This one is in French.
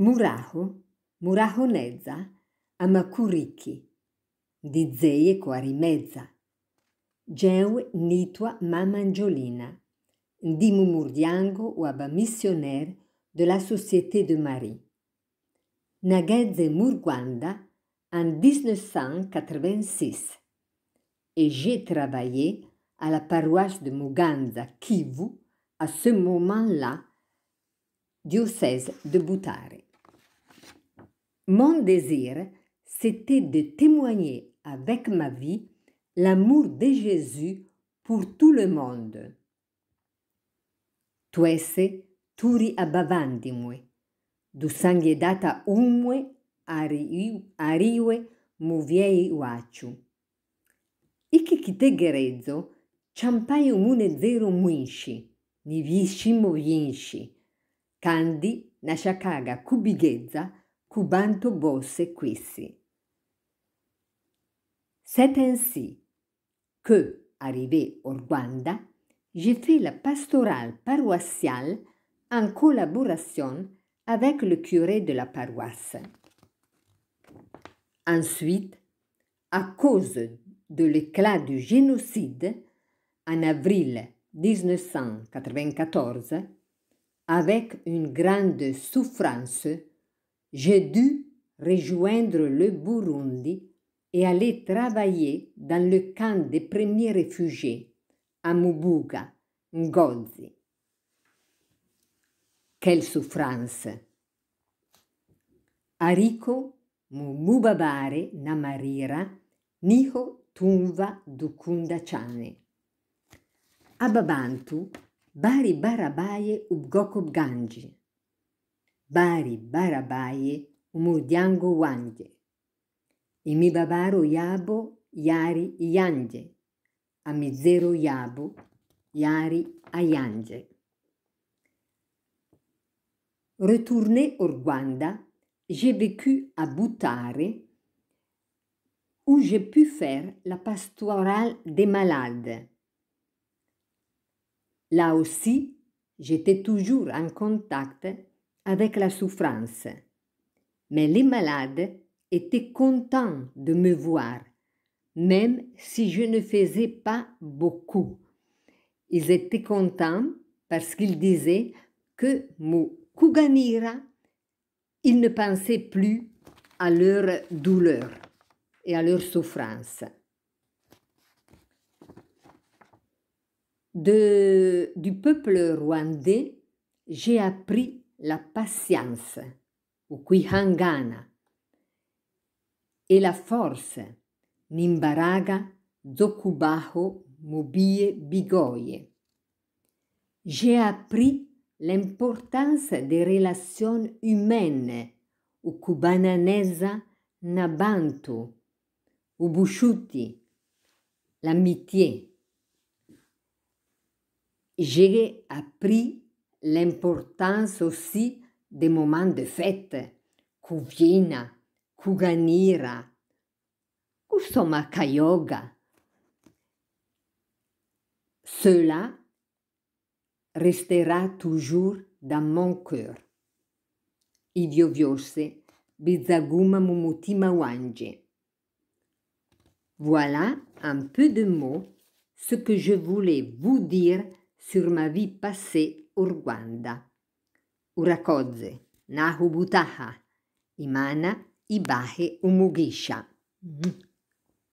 Muraho, Murahoneza, Amakuriki, di zeie Jeu Geu nitua mamangiolina, di mumurdiango ou Abba missionnaire de la Société de Marie. Nagedze Murguanda en 1986. Et j'ai travaillé à la paroisse de Muganza, Kivu, à ce moment-là, diocèse de Butare. Mon désir, c'était de témoigner avec ma vie l'amour de Jésus pour tout le monde. Tu esse turi abavandimue, du sangue data umue ariue muviei uaciu. Ichi chite gerezzo, ciampai umune zero muinci, nivisci movinci, candi nasciacaga cubighezza, C'est ainsi que, arrivé au Rwanda, j'ai fait la pastorale paroissiale en collaboration avec le curé de la paroisse. Ensuite, à cause de l'éclat du génocide, en avril 1994, avec une grande souffrance, J'ai dû rejoindre le Burundi et aller travailler dans le camp des premiers réfugiés à Mubuga, Ngozi. Quelle souffrance! Ariko Mubabare Namarira Niho Tunva Dukunda Chane. Ababantu Bari Barabaye Ubgokub Ganji bari barabaye umuryango wanjye imibabaro yabo yari iyanjye amizero yabo yari Ayange. Retourné au Rwanda, j'ai vécu à Boutare, où j'ai pu faire la pastorale des malades. Là aussi, j'étais toujours en contact avec la souffrance. Mais les malades étaient contents de me voir, même si je ne faisais pas beaucoup. Ils étaient contents parce qu'ils disaient que mon Kuganira, ils ne pensaient plus à leur douleur et à leur souffrance. De, du peuple rwandais, j'ai appris la patience, o qui hangana, e la forza, nimbaraga, zokubaho mobie, bigoie. J'ai appris l'importance des relations humaines o cubananesa nabantu, o bushuti, l'amitié. J'ai appris l'importance aussi des moments de fête, Kuvina, Kuganira, Kusomaka Yoga. Cela restera toujours dans mon cœur. Bizaguma Mumuti Mawange. Voilà un peu de mots ce que je voulais vous dire sur ma vie passée au Rwanda. Urakoze, Nahubutaha, Imana Ibahe Umugisha.